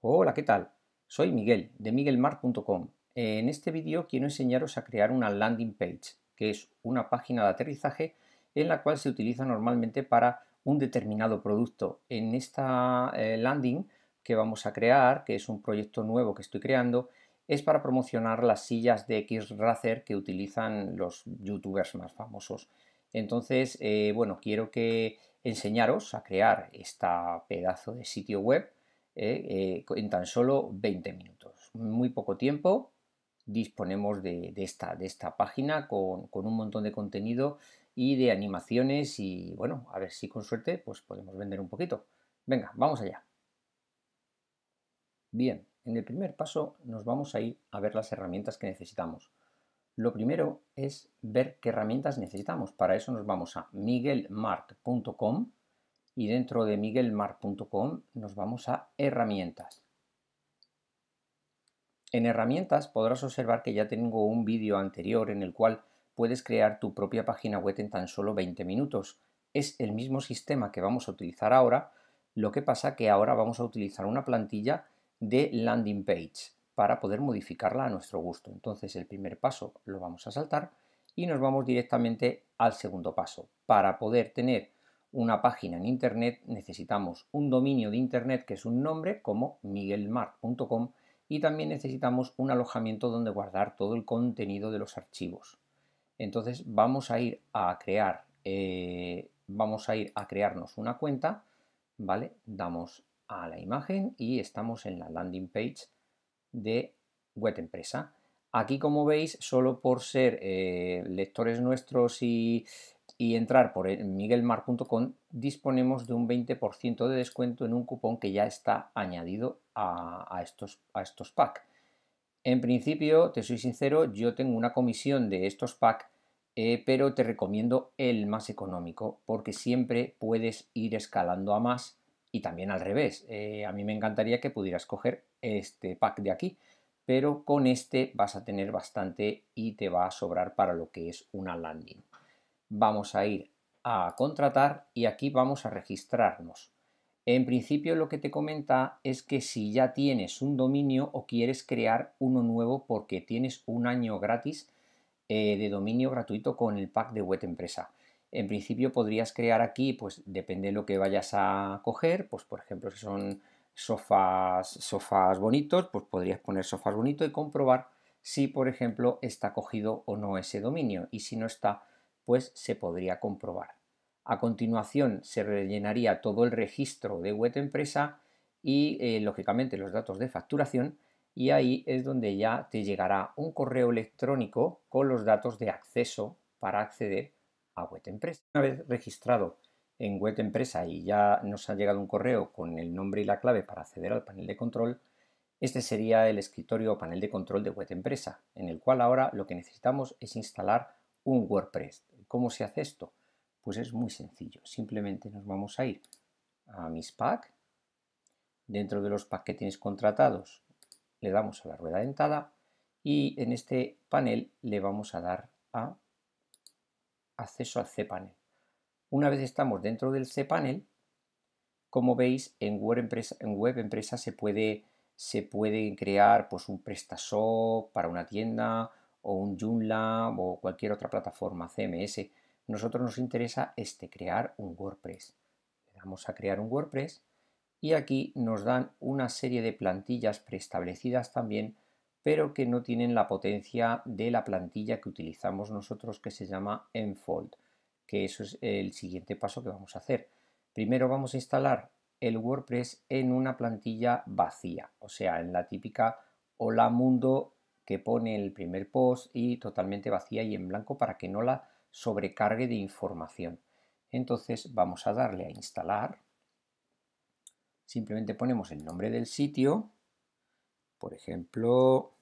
Hola, ¿qué tal? Soy Miguel de miguelmar.com. En este vídeo quiero enseñaros a crear una landing page, que es una página de aterrizaje en la cual se utiliza normalmente para un determinado producto. En esta eh, landing que vamos a crear, que es un proyecto nuevo que estoy creando, es para promocionar las sillas de X-Racer que utilizan los youtubers más famosos. Entonces, eh, bueno, quiero que enseñaros a crear este pedazo de sitio web eh, eh, en tan solo 20 minutos. Muy poco tiempo disponemos de, esta, página con, un montón de contenido y de animaciones y bueno, a ver si con suerte pues podemos vender un poquito. Venga, vamos allá. Bien, en el primer paso nos vamos a ir a ver las herramientas que necesitamos. Lo primero es ver qué herramientas necesitamos. Para eso nos vamos a miguelmart.com y dentro de miguelmart.com nos vamos a herramientas. En herramientas podrás observar que ya tengo un vídeo anterior en el cual puedes crear tu propia página web en tan solo 20 minutos. Es el mismo sistema que vamos a utilizar ahora, lo que pasa que ahora vamos a utilizar una plantilla de landing page para poder modificarla a nuestro gusto. Entonces el primer paso lo vamos a saltar y nos vamos directamente al segundo paso. Para poder tener una página en Internet necesitamos un dominio de Internet que es un nombre como miguelmart.com y también necesitamos un alojamiento donde guardar todo el contenido de los archivos. Entonces vamos a ir a crear, eh, vamos a ir a crearnos una cuenta, ¿vale? Damos a la imagen y estamos en la landing page de web empresa. Aquí, como veis, solo por ser eh, lectores nuestros y, entrar por e, miguelmar.com, disponemos de un 20% de descuento en un cupón que ya está añadido a, estos, a estos packs. En principio, te soy sincero, yo tengo una comisión de estos packs, eh, pero te recomiendo el más económico, porque siempre puedes ir escalando a más y también al revés. Eh, a mí me encantaría que pudieras coger este pack de aquí, pero con este vas a tener bastante y te va a sobrar para lo que es una landing. Vamos a ir a contratar y aquí vamos a registrarnos. En principio lo que te comenta es que si ya tienes un dominio o quieres crear uno nuevo porque tienes un año gratis eh, de dominio gratuito con el pack de web empresa en principio podrías crear aquí, pues depende de lo que vayas a coger, pues por ejemplo, si son sofás, bonitos, pues podrías poner sofás bonito y comprobar si, por ejemplo, está cogido o no ese dominio. Y si no está, pues se podría comprobar. A continuación, se rellenaría todo el registro de web empresa y, eh, lógicamente, los datos de facturación. Y ahí es donde ya te llegará un correo electrónico con los datos de acceso para acceder a Empresa. Una vez registrado en web Empresa y ya nos ha llegado un correo con el nombre y la clave para acceder al panel de control, este sería el escritorio o panel de control de web Empresa, en el cual ahora lo que necesitamos es instalar un WordPress. ¿Cómo se hace esto? Pues es muy sencillo. Simplemente nos vamos a ir a mis pack. Dentro de los paquetes que tienes contratados le damos a la rueda dentada y en este panel le vamos a dar a acceso al cPanel. Una vez estamos dentro del cPanel, como veis, en Web Empresa, en se, puede, se puede crear pues, un PrestaShop para una tienda o un Joomla o cualquier otra plataforma CMS. Nosotros nos interesa este, crear un WordPress. Le a crear un WordPress y aquí nos dan una serie de plantillas preestablecidas también pero que no tienen la potencia de la plantilla que utilizamos nosotros que se llama Enfold, que eso es el siguiente paso que vamos a hacer. Primero vamos a instalar el WordPress en una plantilla vacía, o sea, en la típica hola mundo que pone el primer post y totalmente vacía y en blanco para que no la sobrecargue de información. Entonces vamos a darle a instalar. Simplemente ponemos el nombre del sitio por ejemplo,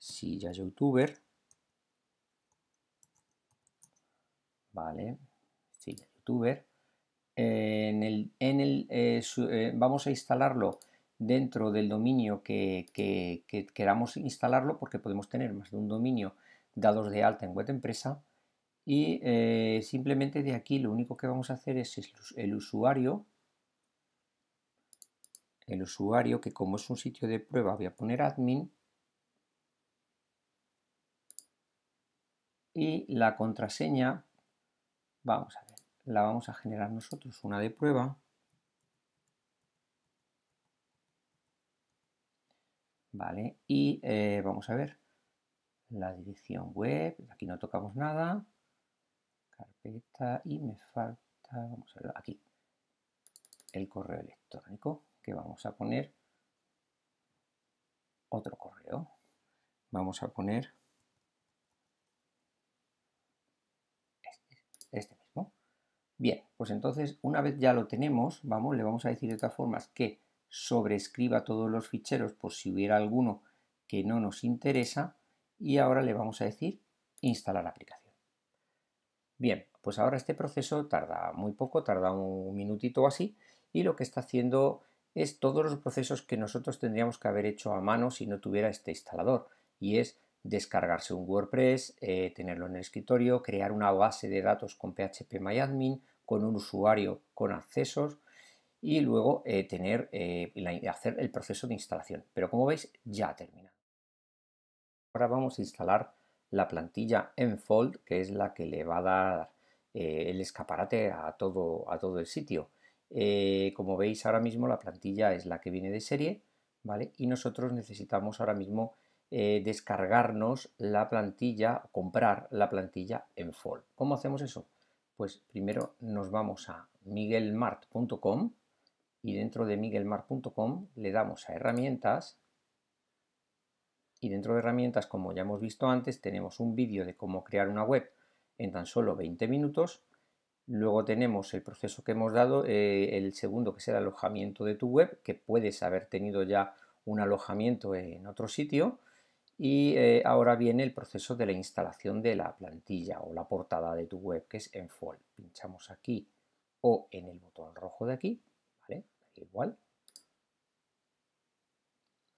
silla youtuber. Vale, silla youtuber. en el, en el, eh, eh, vamos a instalarlo dentro del dominio que, que, queramos instalarlo porque podemos tener más de un dominio dados de alta en web empresa y eh, simplemente de aquí lo único que vamos a hacer es el usuario el usuario que como es un sitio de prueba voy a poner admin y la contraseña vamos a ver, la vamos a generar nosotros una de prueba vale, y eh, vamos a ver la dirección web, aquí no tocamos nada carpeta y me falta, vamos a ver, aquí el correo electrónico que vamos a poner otro correo. Vamos a poner este, este, mismo. Bien, pues entonces una vez ya lo tenemos, vamos, le vamos a decir de todas formas que sobrescriba todos los ficheros por si hubiera alguno que no nos interesa y ahora le vamos a decir instalar aplicación. Bien, pues ahora este proceso tarda muy poco, tarda un minutito o así y lo que está haciendo es todos los procesos que nosotros tendríamos que haber hecho a mano si no tuviera este instalador y es descargarse un WordPress, eh, tenerlo en el escritorio, crear una base de datos con PHP con un usuario con accesos y luego eh, tener, eh, hacer el proceso de instalación. Pero como veis, ya ha terminado. Ahora vamos a instalar la plantilla Enfold, que es la que le va a dar el escaparate a todo, a todo el sitio. Eh, como veis ahora mismo la plantilla es la que viene de serie, ¿vale? Y nosotros necesitamos ahora mismo eh, descargarnos la plantilla, comprar la plantilla en Fall. ¿Cómo hacemos eso? Pues primero nos vamos a miguelmart.com y dentro de miguelmart.com le damos a herramientas y dentro de herramientas, como ya hemos visto antes, tenemos un vídeo de cómo crear una web en tan solo 20 minutos Luego tenemos el proceso que hemos dado, eh, el segundo que es el alojamiento de tu web, que puedes haber tenido ya un alojamiento en otro sitio. Y eh, ahora viene el proceso de la instalación de la plantilla o la portada de tu web, que es en Pinchamos aquí o en el botón rojo de aquí, ¿vale? Igual.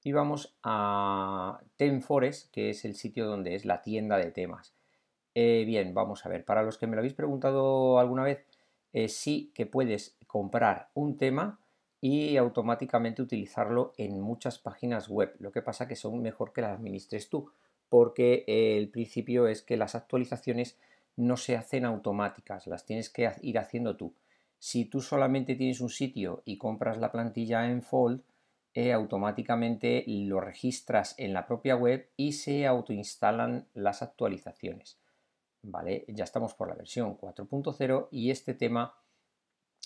Y vamos a Temforest, que es el sitio donde es la tienda de temas. Eh, bien, vamos a ver, para los que me lo habéis preguntado alguna vez, eh, sí que puedes comprar un tema y automáticamente utilizarlo en muchas páginas web. Lo que pasa que son mejor que las administres tú, porque eh, el principio es que las actualizaciones no se hacen automáticas, las tienes que ir haciendo tú. Si tú solamente tienes un sitio y compras la plantilla en Fold, automáticamente lo registras en la propia web y se autoinstalan las actualizaciones. ¿vale? Ya estamos por la versión 4.0 y este tema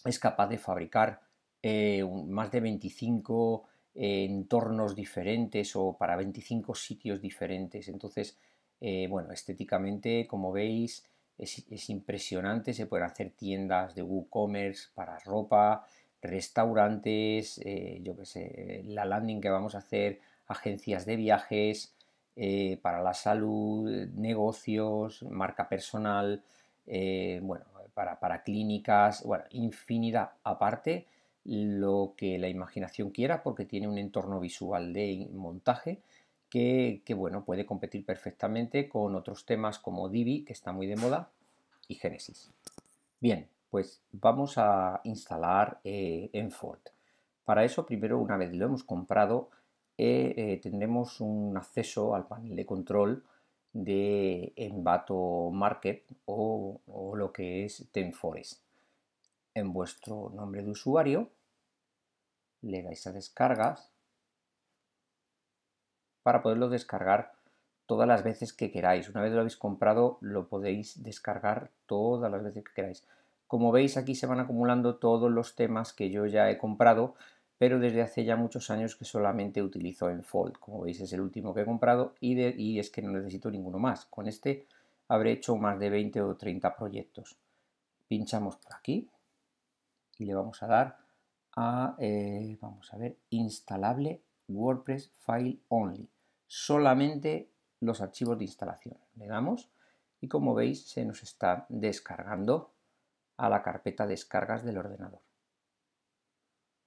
es capaz de fabricar eh, más de 25 eh, entornos diferentes o para 25 sitios diferentes. Entonces, eh, bueno, estéticamente, como veis, es, impresionante. Se pueden hacer tiendas de WooCommerce para ropa, restaurantes, yo qué sé, la landing que vamos a hacer, agencias de viajes, eh, para la salud, eh, negocios, marca personal, eh, bueno, para, para, clínicas, bueno, infinidad aparte, lo que la imaginación quiera porque tiene un entorno visual de montaje que, bueno, puede competir perfectamente con otros temas como Divi, que está muy de moda, y Genesis. Bien, pues vamos a instalar eh, Para eso primero, una vez lo hemos comprado, eh, tendremos un acceso al panel de control de Envato Market o, o lo que es TenForest. En vuestro nombre de usuario le dais a descargas para poderlo descargar todas las veces que queráis. Una vez lo habéis comprado, lo podéis descargar todas las veces que queráis. Como veis, aquí se van acumulando todos los temas que yo ya he comprado pero desde hace ya muchos años que solamente utilizo en Como veis es el último que he comprado y, y es que no necesito ninguno más. Con este habré hecho más de 20 o 30 proyectos. Pinchamos por aquí y le vamos a dar a, eh, vamos a ver, instalable WordPress File Only. Solamente los archivos de instalación. Le damos y como veis se nos está descargando a la carpeta descargas del ordenador.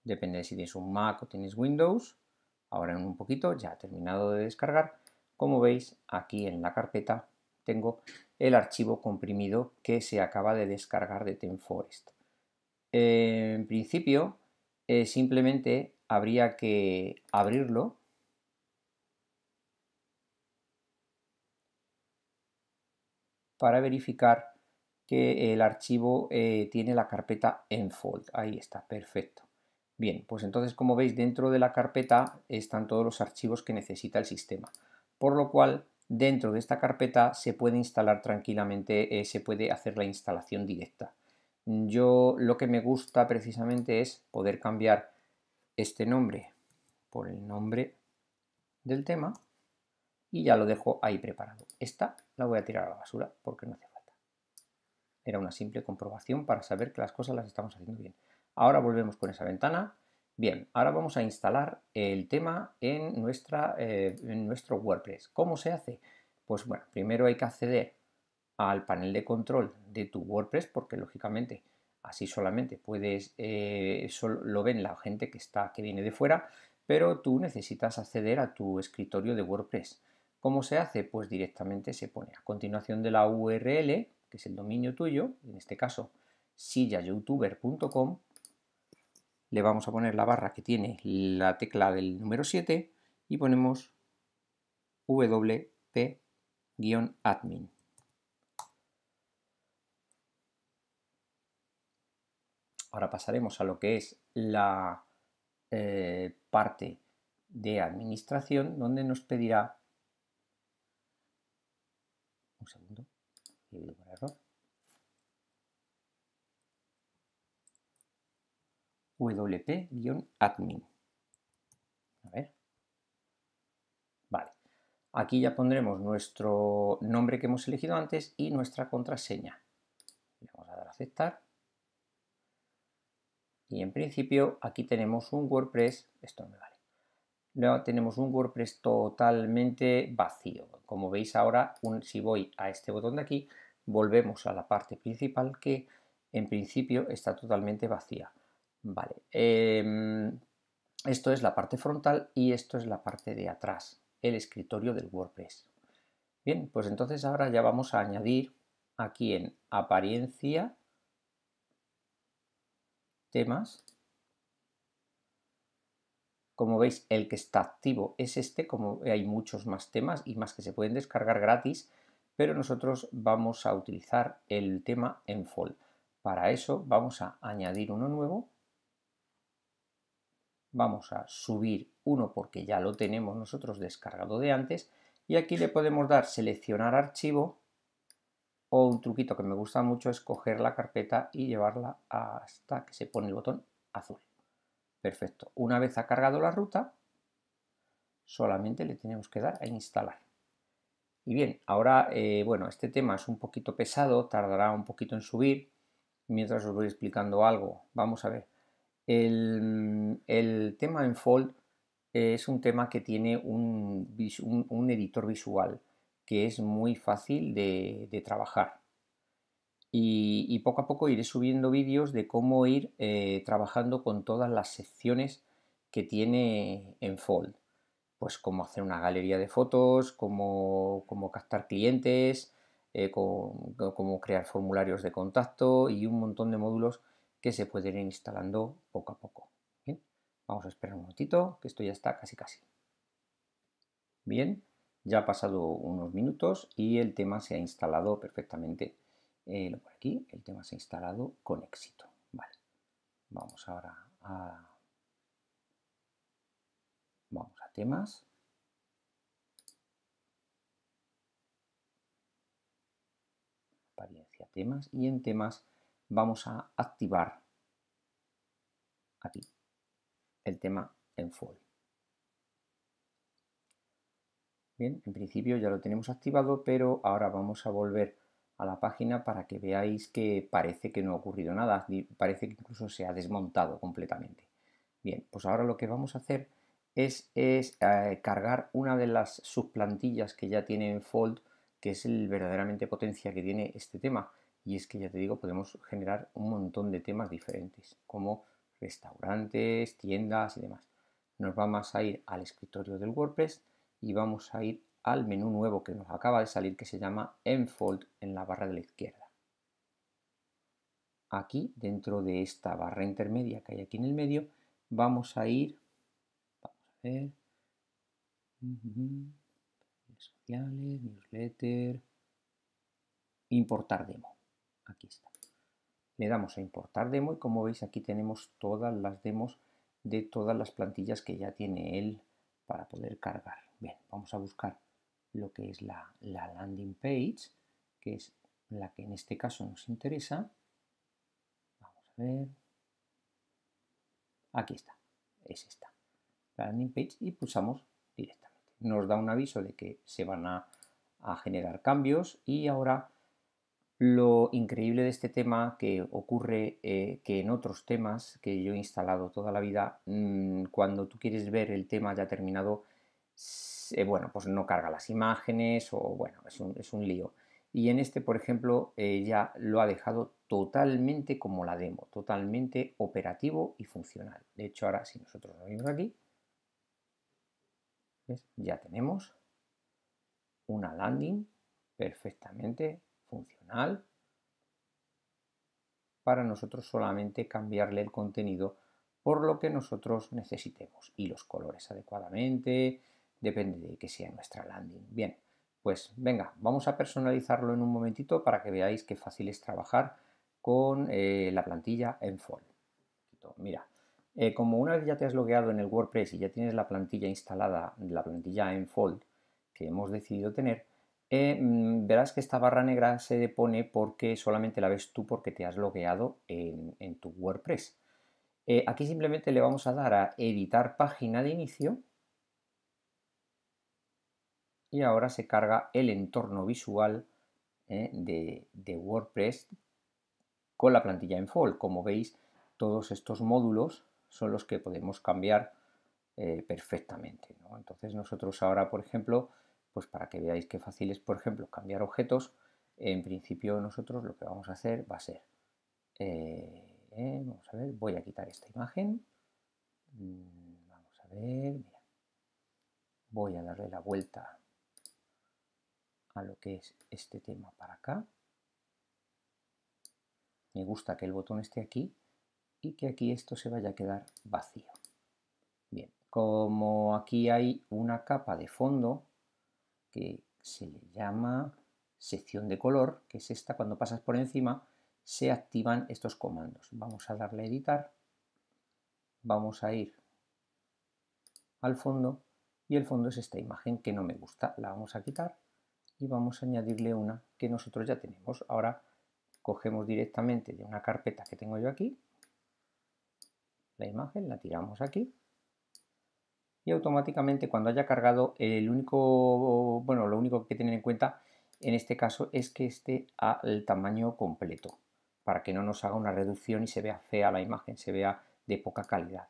Depende de si tienes un Mac o tienes Windows. Ahora en un poquito ya ha terminado de descargar. Como veis, aquí en la carpeta tengo el archivo comprimido que se acaba de descargar de TenForest. en principio, eh, simplemente habría que abrirlo. para verificar que el archivo eh, tiene la carpeta enfold. Ahí está, perfecto. Bien, pues entonces como veis dentro de la carpeta están todos los archivos que necesita el sistema, por lo cual dentro de esta carpeta se puede instalar tranquilamente, eh, se puede hacer la instalación directa. Yo lo que me gusta precisamente es poder cambiar este nombre por el nombre del tema y ya lo dejo ahí preparado. Esta la voy a tirar a la basura porque no hace falta. Era una simple comprobación para saber que las cosas las estamos haciendo bien. Ahora volvemos con esa ventana. Bien, ahora vamos a instalar el tema en, nuestra, eh, en nuestro WordPress. ¿Cómo se hace? Pues bueno, primero hay que acceder al panel de control de tu WordPress porque lógicamente así solamente puedes, eh, solo lo ven la gente que, está, que viene de fuera, pero tú necesitas acceder a tu escritorio de WordPress. ¿Cómo se hace? Pues directamente se pone a continuación de la URL, que es el dominio tuyo, en este caso sillayoutuber.com, le vamos a poner la barra que tiene la tecla del número 7 y ponemos wp-admin. Ahora pasaremos a lo que es la eh, parte de administración donde nos pedirá un segundo, wp-admin. A ver. Vale. Aquí ya pondremos nuestro nombre que hemos elegido antes y nuestra contraseña. Le vamos a dar a aceptar. Y en principio aquí tenemos un WordPress, esto no me vale, Luego tenemos un WordPress totalmente vacío. Como veis ahora, si voy a este botón de aquí, volvemos a la parte principal que en principio está totalmente vacía. Vale. Em, esto es la parte frontal y esto es la parte de atrás, el escritorio del WordPress. Bien, pues entonces ahora ya vamos a añadir aquí en apariencia, temas. Como veis, el que está activo es este, como hay muchos más temas y más que se pueden descargar gratis, pero nosotros vamos a utilizar el tema en Para eso vamos a añadir uno nuevo vamos a subir uno porque ya lo tenemos nosotros descargado de antes y aquí le podemos dar seleccionar archivo o un truquito que me gusta mucho es coger la carpeta y llevarla hasta que se pone el botón azul. Perfecto. Una vez ha cargado la ruta, solamente le tenemos que dar a instalar. Y bien, ahora, eh, bueno, este tema es un poquito pesado, tardará un poquito en subir. Mientras os voy explicando algo, vamos a ver. El, tema Enfold es un tema que tiene un, editor visual que es muy fácil de, trabajar. Y, poco a poco iré subiendo vídeos de cómo ir eh, trabajando con todas las secciones que tiene Enfold, Pues cómo hacer una galería de fotos, cómo, captar clientes, eh, cómo crear formularios de contacto y un montón de módulos que se puede ir instalando poco a poco. vamos a esperar un momentito, que esto ya está casi casi. Bien, ya ha pasado unos minutos y el tema se ha instalado perfectamente. Eh, aquí, el tema se ha instalado con éxito. vamos ahora a... Vamos a temas. Apariencia temas y en temas vamos a activar aquí el tema en Fold. Bien, en principio ya lo tenemos activado, pero ahora vamos a volver a la página para que veáis que parece que no ha ocurrido nada, parece que incluso se ha desmontado completamente. Bien, pues ahora lo que vamos a hacer es, eh, cargar una de las subplantillas que ya tiene en Fold, que es el verdaderamente potencia que tiene este tema, y es que ya te digo, podemos generar un montón de temas diferentes, como restaurantes, tiendas y demás. Nos vamos a ir al escritorio del WordPress y vamos a ir al menú nuevo que nos acaba de salir que se llama Enfold en la barra de la izquierda. Aquí, dentro de esta barra intermedia que hay aquí en el medio, vamos a ir, vamos a ver, mm-hmm, sociales, newsletter, importar demo aquí está. Le damos a importar demo y como veis aquí tenemos todas las demos de todas las plantillas que ya tiene él para poder cargar. Bien, vamos a buscar lo que es la, landing page, que es la que en este caso nos interesa. Vamos a ver. Aquí está, es esta, la landing page y pulsamos directamente. Nos da un aviso de que se van a, a generar cambios y ahora lo increíble de este tema que ocurre eh, que en otros temas que yo he instalado toda la vida, mm, cuando tú quieres ver el tema ya terminado, eh, bueno, pues no carga las imágenes o bueno, es un, lío. Y en este, por ejemplo, eh, ya lo ha dejado totalmente como la demo, totalmente operativo y funcional. De hecho, ahora si nosotros lo vimos aquí, ya tenemos una landing perfectamente funcional para nosotros solamente cambiarle el contenido por lo que nosotros necesitemos y los colores adecuadamente, depende de que sea nuestra landing. Bien, pues venga, vamos a personalizarlo en un momentito para que veáis qué fácil es trabajar con eh, la plantilla en Fold. Mira, eh, como una vez ya te has logueado en el WordPress y ya tienes la plantilla instalada, la plantilla en Fold que hemos decidido tener, Mm, verás que esta barra negra se depone porque solamente la ves tú porque te has logueado en, tu WordPress. Eh, aquí simplemente le vamos a dar a editar página de inicio y ahora se carga el entorno visual eh, de, WordPress con la plantilla en fold. Como veis, todos estos módulos son los que podemos cambiar eh, perfectamente. Entonces nosotros ahora, por ejemplo, pues para que veáis qué fácil es, por ejemplo, cambiar objetos, en principio nosotros lo que vamos a hacer va a ser, eh, vamos a ver, voy a quitar esta imagen, mm, vamos a ver, mira, voy a darle la vuelta a lo que es este tema para acá, me gusta que el botón esté aquí y que aquí esto se vaya a quedar vacío. Bien, como aquí hay una capa de fondo, que se le llama sección de color, que es esta, cuando pasas por encima se activan estos comandos. Vamos a darle a editar, vamos a ir al fondo y el fondo es esta imagen que no me gusta, la vamos a quitar y vamos a añadirle una que nosotros ya tenemos. Ahora cogemos directamente de una carpeta que tengo yo aquí, la imagen, la tiramos aquí y automáticamente cuando haya cargado el único, bueno, lo único que tener en cuenta en este caso es que esté al tamaño completo para que no nos haga una reducción y se vea fea la imagen, se vea de poca calidad.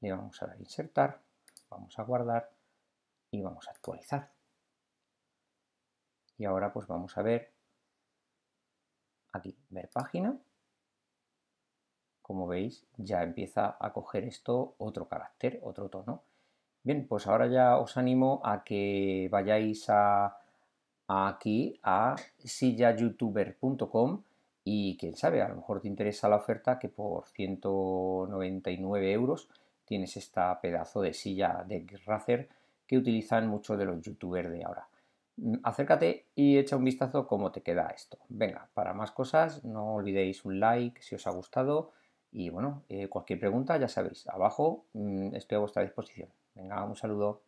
Le vamos a dar a insertar, vamos a guardar y vamos a actualizar. Y ahora pues vamos a ver aquí, ver página. Como veis ya empieza a coger esto otro carácter, otro tono. Bien, pues ahora ya os animo a que vayáis aquí a sillayoutuber.com y quién sabe, a lo mejor te interesa la oferta que por 199 euros tienes esta pedazo de silla de Razer que utilizan muchos de los youtubers de ahora. Mm, acércate y echa un vistazo cómo te queda esto. Venga, para más cosas no olvidéis un like si os ha gustado y bueno, eh, cualquier pregunta ya sabéis, abajo mm, estoy a vuestra disposición. Venga, un saludo.